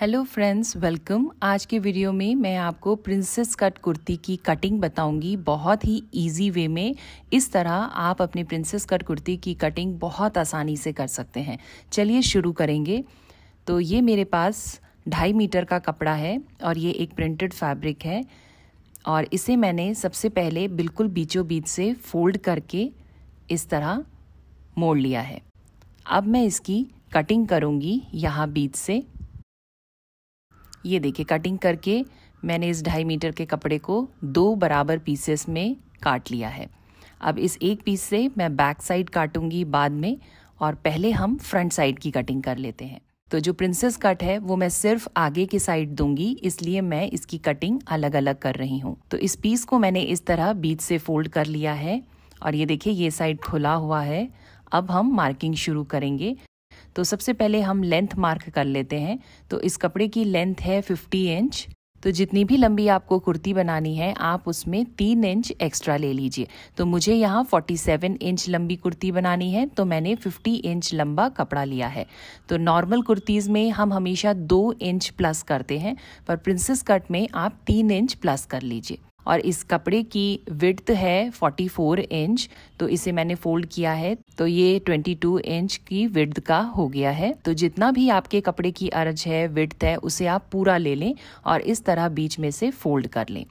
hello friends welcome आज के video में मैं आपको प्रिंसेस कट कुर्ती की कटिंग बताऊंगी बहुत ही इजी वे में इस तरह आप अपनी प्रिंसेस कट कुर्ती की कटिंग बहुत आसानी से कर सकते हैं चलिए शुरू करेंगे तो ये मेरे पास ढाई मीटर का कपड़ा है और ये एक प्रिंटेड फैब्रिक है और इसे मैंने सबसे पहले बिल्कुल बीचों बीच से फोल्ड करके इस तरह मोड़ लिया है अब मैं इसकी कटिंग करूँगी यहाँ बीच से ये देखिए कटिंग करके मैंने इस ढाई मीटर के कपड़े को दो बराबर पीसेस में काट लिया है अब इस एक पीस से मैं बैक साइड काटूंगी बाद में और पहले हम फ्रंट साइड की कटिंग कर लेते हैं तो जो प्रिंसेस कट है वो मैं सिर्फ आगे की साइड दूंगी इसलिए मैं इसकी कटिंग अलग अलग कर रही हूँ तो इस पीस को मैंने इस तरह बीच से फोल्ड कर लिया है और ये देखिए ये साइड खुला हुआ है अब हम मार्किंग शुरू करेंगे तो सबसे पहले हम लेंथ मार्क कर लेते हैं तो इस कपड़े की लेंथ है 50 इंच तो जितनी भी लंबी आपको कुर्ती बनानी है आप उसमें तीन इंच एक्स्ट्रा ले लीजिए तो मुझे यहाँ 47 इंच लंबी कुर्ती बनानी है तो मैंने 50 इंच लंबा कपड़ा लिया है तो नॉर्मल कुर्तीज़ में हम हमेशा दो इंच प्लस करते हैं पर प्रिंसेस कट में आप तीन इंच प्लस कर लीजिए और इस कपड़े की विड्थ है 44 इंच तो इसे मैंने फोल्ड किया है तो ये 22 इंच की विड्थ का हो गया है तो जितना भी आपके कपड़े की अर्ज है विड्थ है उसे आप पूरा ले लें और इस तरह बीच में से फोल्ड कर लें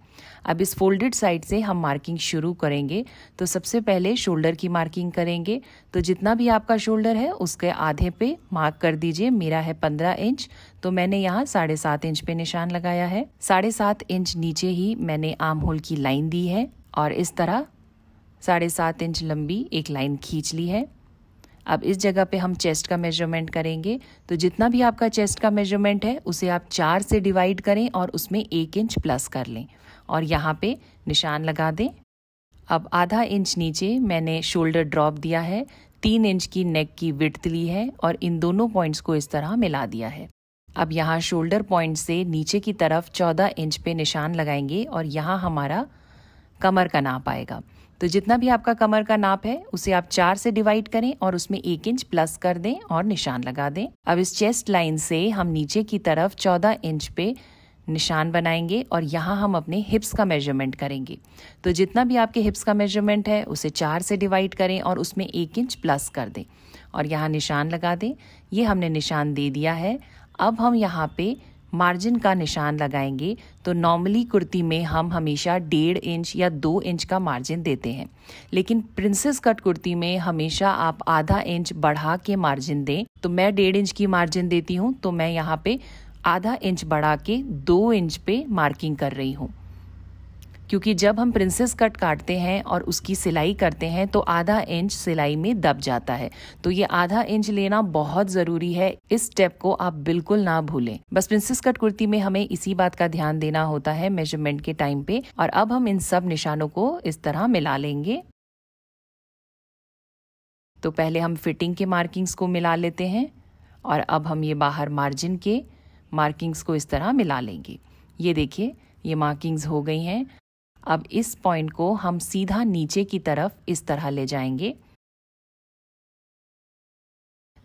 अब इस फोल्डेड साइड से हम मार्किंग शुरू करेंगे तो सबसे पहले शोल्डर की मार्किंग करेंगे तो जितना भी आपका शोल्डर है उसके आधे पे मार्क कर दीजिए मेरा है पंद्रह इंच तो मैंने यहाँ साढ़े सात इंच पे निशान लगाया है साढ़े सात इंच नीचे ही मैंने आम होल की लाइन दी है और इस तरह साढ़े सात इंच लंबी एक लाइन खींच ली है अब इस जगह पे हम चेस्ट का मेजरमेंट करेंगे तो जितना भी आपका चेस्ट का मेजरमेंट है उसे आप चार से डिवाइड करें और उसमें एक इंच प्लस कर लें और यहाँ पे निशान लगा दें अब आधा इंच नीचे मैंने शोल्डर ड्रॉप दिया है तीन इंच की नेक की विड्थ ली है और इन दोनों पॉइंट्स को इस तरह मिला दिया है अब यहाँ शोल्डर पॉइंट से नीचे की तरफ चौदह इंच पे निशान लगाएंगे और यहाँ हमारा कमर का नाप आएगा तो जितना भी आपका कमर का नाप है उसे आप चार से डिवाइड करें और उसमें एक इंच प्लस कर दें और निशान लगा दें अब इस चेस्ट लाइन से हम नीचे की तरफ चौदह इंच पे निशान बनाएंगे और यहाँ हम अपने हिप्स का मेजरमेंट करेंगे तो जितना भी आपके हिप्स का मेजरमेंट है उसे चार से डिवाइड करें और उसमें एक इंच प्लस कर दें और यहाँ निशान लगा दें ये हमने निशान दे दिया है अब हम यहाँ पे मार्जिन का निशान लगाएंगे तो नॉर्मली कुर्ती में हम हमेशा डेढ़ इंच या दो इंच का मार्जिन देते हैं लेकिन प्रिंसेस कट कुर्ती में हमेशा आप आधा इंच बढ़ा के मार्जिन दें तो मैं डेढ़ इंच की मार्जिन देती हूँ तो मैं यहाँ पे आधा इंच बढ़ा के दो इंच पे मार्किंग कर रही हूँ क्योंकि जब हम प्रिंसेस कट काटते हैं और उसकी सिलाई करते हैं तो आधा इंच सिलाई में दब जाता है तो ये आधा इंच लेना बहुत ज़रूरी है इस स्टेप को आप बिल्कुल ना भूलें बस प्रिंसेस कट कुर्ती में हमें इसी बात का ध्यान देना होता है मेजरमेंट के टाइम पे और अब हम इन सब निशानों को इस तरह मिला लेंगे तो पहले हम फिटिंग के मार्किंग्स को मिला लेते हैं और अब हम ये बाहर मार्जिन के मार्किंग्स को इस तरह मिला लेंगे ये देखिए ये मार्किंग्स हो गई हैं अब इस पॉइंट को हम सीधा नीचे की तरफ इस तरह ले जाएंगे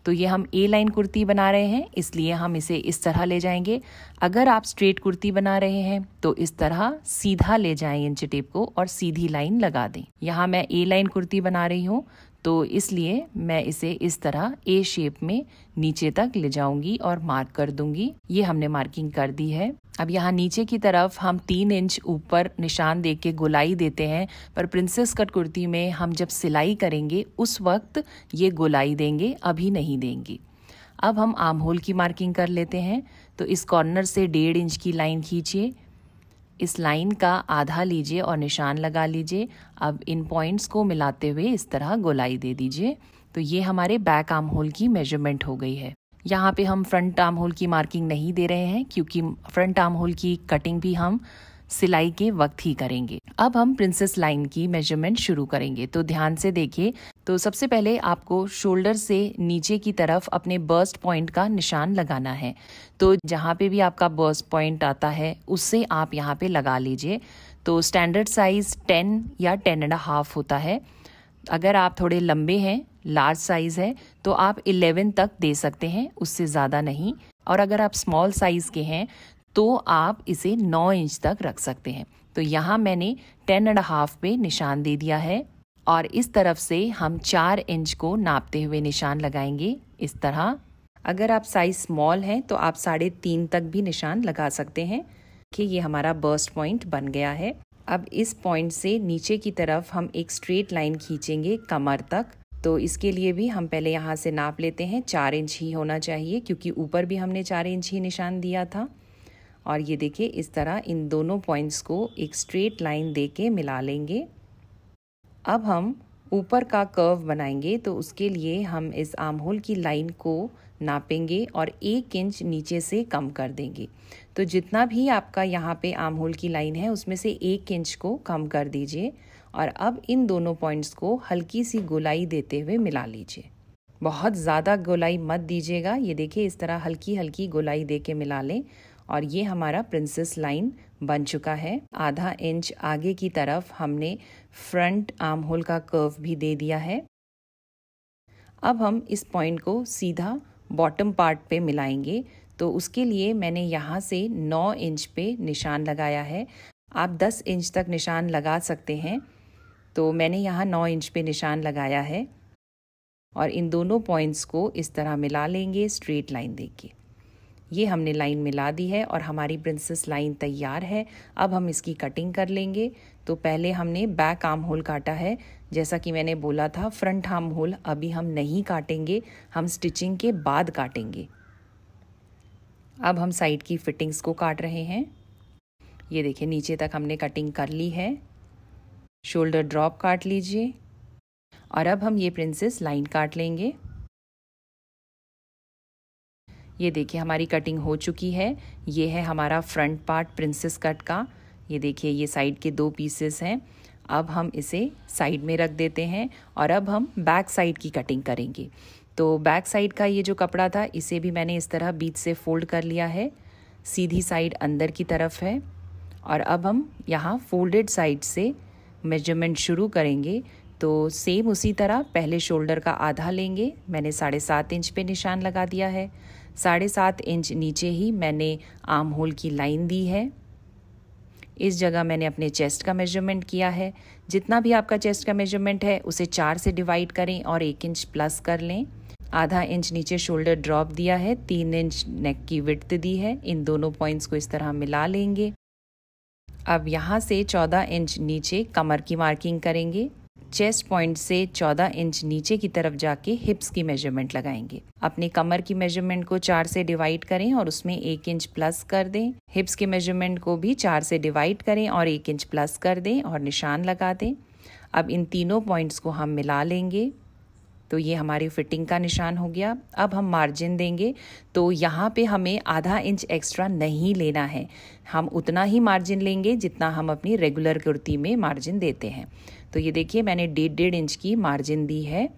तो ये हम ए लाइन कुर्ती बना रहे हैं इसलिए हम इसे इस तरह ले जाएंगे अगर आप स्ट्रेट कुर्ती बना रहे हैं तो इस तरह सीधा ले जाएं इंच टेप को और सीधी लाइन लगा दें यहाँ मैं ए लाइन कुर्ती बना रही हूँ तो इसलिए मैं इसे इस तरह ए शेप में नीचे तक ले जाऊंगी और मार्क कर दूंगी ये हमने मार्किंग कर दी है अब यहाँ नीचे की तरफ हम तीन इंच ऊपर निशान दे के गोलाई देते हैं पर प्रिंसेस कट कुर्ती में हम जब सिलाई करेंगे उस वक्त ये गोलाई देंगे अभी नहीं देंगे अब हम आम होल की मार्किंग कर लेते हैं तो इस कॉर्नर से डेढ़ इंच की लाइन खींचिए इस लाइन का आधा लीजिए और निशान लगा लीजिए अब इन पॉइंट्स को मिलाते हुए इस तरह गोलाई दे दीजिए तो ये हमारे बैक आम होल की मेजरमेंट हो गई है यहाँ पे हम फ्रंट आर्म होल की मार्किंग नहीं दे रहे हैं क्योंकि फ्रंट आर्म होल की कटिंग भी हम सिलाई के वक्त ही करेंगे अब हम प्रिंसेस लाइन की मेजरमेंट शुरू करेंगे तो ध्यान से देखिए तो सबसे पहले आपको शोल्डर से नीचे की तरफ अपने बर्स्ट पॉइंट का निशान लगाना है तो जहाँ पे भी आपका बर्स्ट पॉइंट आता है उससे आप यहाँ पे लगा लीजिए तो स्टैंडर्ड साइज 10 या टेन एंड हाफ होता है अगर आप थोड़े लंबे हैं लार्ज साइज़ है तो आप 11 तक दे सकते हैं उससे ज़्यादा नहीं और अगर आप स्मॉल साइज़ के हैं तो आप इसे 9 इंच तक रख सकते हैं तो यहाँ मैंने टेन एंड हाफ पे निशान दे दिया है और इस तरफ से हम चार इंच को नापते हुए निशान लगाएंगे इस तरह अगर आप साइज स्मॉल हैं तो आप साढ़े तीन तक भी निशान लगा सकते हैं कि ये हमारा बर्स्ट पॉइंट बन गया है अब इस पॉइंट से नीचे की तरफ हम एक स्ट्रेट लाइन खींचेंगे कमर तक तो इसके लिए भी हम पहले यहाँ से नाप लेते हैं चार इंच ही होना चाहिए क्योंकि ऊपर भी हमने चार इंच ही निशान दिया था और ये देखिए इस तरह इन दोनों पॉइंट्स को एक स्ट्रेट लाइन दे के मिला लेंगे अब हम ऊपर का कर्व बनाएंगे तो उसके लिए हम इस आम होल की लाइन को नापेंगे और एक इंच नीचे से कम कर देंगे तो जितना भी आपका यहाँ पे आमहोल होल की लाइन है उसमें से एक इंच को कम कर दीजिए और अब इन दोनों पॉइंट्स को हल्की सी गोलाई देते हुए मिला लीजिए बहुत ज़्यादा गोलाई मत दीजिएगा ये देखिए इस तरह हल्की हल्की गोलाई दे के मिला लें और ये हमारा प्रिंसेस लाइन बन चुका है आधा इंच आगे की तरफ हमने फ्रंट आर्म होल का कर्व भी दे दिया है अब हम इस पॉइंट को सीधा बॉटम पार्ट पे मिलाएंगे तो उसके लिए मैंने यहाँ से 9 इंच पे निशान लगाया है आप 10 इंच तक निशान लगा सकते हैं तो मैंने यहाँ 9 इंच पे निशान लगाया है और इन दोनों पॉइंट्स को इस तरह मिला लेंगे स्ट्रेट लाइन के ये हमने लाइन मिला दी है और हमारी प्रिंसेस लाइन तैयार है अब हम इसकी कटिंग कर लेंगे तो पहले हमने बैक आर्म होल काटा है जैसा कि मैंने बोला था फ्रंट आर्म होल अभी हम नहीं काटेंगे हम स्टिचिंग के बाद काटेंगे अब हम साइड की फिटिंग्स को काट रहे हैं ये देखिए नीचे तक हमने कटिंग कर ली है शोल्डर ड्रॉप काट लीजिए और अब हम ये प्रिंसेस लाइन काट लेंगे ये देखिए हमारी कटिंग हो चुकी है ये है हमारा फ्रंट पार्ट प्रिंसेस कट का ये देखिए ये साइड के दो पीसेस हैं अब हम इसे साइड में रख देते हैं और अब हम बैक साइड की कटिंग करेंगे तो बैक साइड का ये जो कपड़ा था इसे भी मैंने इस तरह बीच से फोल्ड कर लिया है सीधी साइड अंदर की तरफ है और अब हम यहाँ फोल्डेड साइड से मेजरमेंट शुरू करेंगे तो सेम उसी तरह पहले शोल्डर का आधा लेंगे मैंने साढ़े सात इंच पे निशान लगा दिया है साढ़े सात इंच नीचे ही मैंने आर्म होल की लाइन दी है इस जगह मैंने अपने चेस्ट का मेजरमेंट किया है जितना भी आपका चेस्ट का मेजरमेंट है उसे चार से डिवाइड करें और एक इंच प्लस कर लें आधा इंच नीचे शोल्डर ड्रॉप दिया है तीन इंच नेक की विड्थ दी है इन दोनों पॉइंट्स को इस तरह मिला लेंगे अब यहाँ से 14 इंच नीचे कमर की मार्किंग करेंगे चेस्ट पॉइंट से 14 इंच नीचे की तरफ जाके हिप्स की मेजरमेंट लगाएंगे अपने कमर की मेजरमेंट को चार से डिवाइड करें और उसमें एक इंच प्लस कर दें हिप्स के मेजरमेंट को भी चार से डिवाइड करें और एक इंच प्लस कर दें और निशान लगा दें अब इन तीनों पॉइंट्स को हम मिला लेंगे तो ये हमारी फिटिंग का निशान हो गया अब हम मार्जिन देंगे तो यहाँ पे हमें आधा इंच एक्स्ट्रा नहीं लेना है हम उतना ही मार्जिन लेंगे जितना हम अपनी रेगुलर कुर्ती में मार्जिन देते हैं तो ये देखिए मैंने डेढ़ डेढ़ इंच की मार्जिन दी है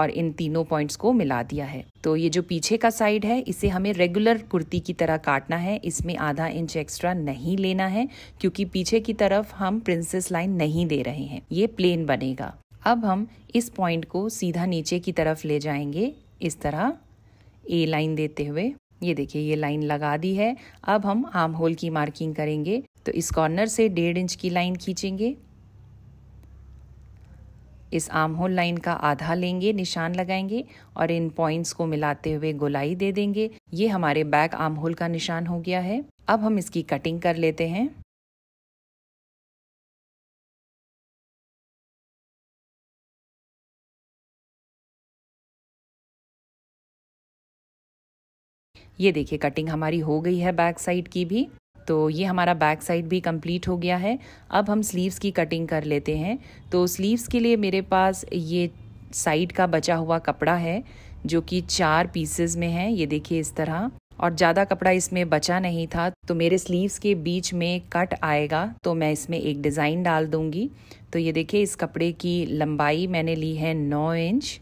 और इन तीनों पॉइंट्स को मिला दिया है तो ये जो पीछे का साइड है इसे हमें रेगुलर कुर्ती की तरह काटना है इसमें आधा इंच एक्स्ट्रा नहीं लेना है क्योंकि पीछे की तरफ हम प्रिंसेस लाइन नहीं दे रहे हैं ये प्लेन बनेगा अब हम इस पॉइंट को सीधा नीचे की तरफ ले जाएंगे इस तरह ए लाइन देते हुए ये देखिए ये लाइन लगा दी है अब हम आर्म होल की मार्किंग करेंगे तो इस कॉर्नर से डेढ़ इंच की लाइन खींचेंगे इस आर्म होल लाइन का आधा लेंगे निशान लगाएंगे और इन पॉइंट्स को मिलाते हुए गोलाई दे देंगे ये हमारे बैक आर्म होल का निशान हो गया है अब हम इसकी कटिंग कर लेते हैं ये देखिए कटिंग हमारी हो गई है बैक साइड की भी तो ये हमारा बैक साइड भी कंप्लीट हो गया है अब हम स्लीव्स की कटिंग कर लेते हैं तो स्लीव्स के लिए मेरे पास ये साइड का बचा हुआ कपड़ा है जो कि चार पीसेस में है ये देखिए इस तरह और ज़्यादा कपड़ा इसमें बचा नहीं था तो मेरे स्लीव्स के बीच में कट आएगा तो मैं इसमें एक डिज़ाइन डाल दूंगी तो ये देखिए इस कपड़े की लंबाई मैंने ली है नौ इंच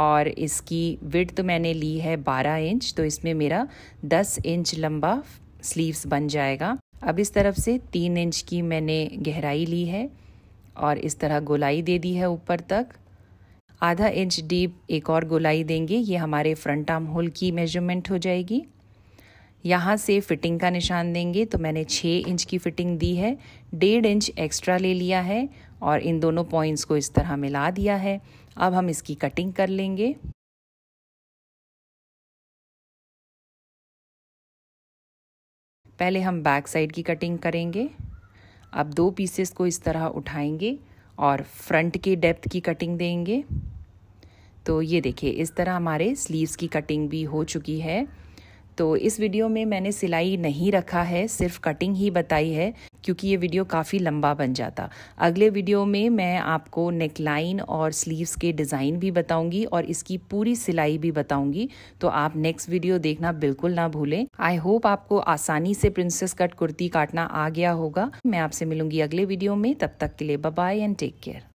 और इसकी विड्थ तो मैंने ली है 12 इंच तो इसमें मेरा 10 इंच लंबा स्लीव्स बन जाएगा अब इस तरफ से तीन इंच की मैंने गहराई ली है और इस तरह गोलाई दे दी है ऊपर तक आधा इंच डीप एक और गोलाई देंगे ये हमारे फ्रंट आर्म होल की मेजरमेंट हो जाएगी यहाँ से फिटिंग का निशान देंगे तो मैंने छः इंच की फिटिंग दी है डेढ़ इंच एक्स्ट्रा ले लिया है और इन दोनों पॉइंट्स को इस तरह मिला दिया है अब हम इसकी कटिंग कर लेंगे पहले हम बैक साइड की कटिंग करेंगे अब दो पीसेस को इस तरह उठाएंगे और फ्रंट के डेप्थ की कटिंग देंगे तो ये देखिए इस तरह हमारे स्लीव्स की कटिंग भी हो चुकी है तो इस वीडियो में मैंने सिलाई नहीं रखा है सिर्फ कटिंग ही बताई है क्योंकि ये वीडियो काफ़ी लंबा बन जाता अगले वीडियो में मैं आपको नेक लाइन और स्लीव्स के डिज़ाइन भी बताऊंगी और इसकी पूरी सिलाई भी बताऊंगी तो आप नेक्स्ट वीडियो देखना बिल्कुल ना भूलें आई होप आपको आसानी से प्रिंसेस कट कुर्ती काटना आ गया होगा मैं आपसे मिलूंगी अगले वीडियो में तब तक के लिए बाय एंड टेक केयर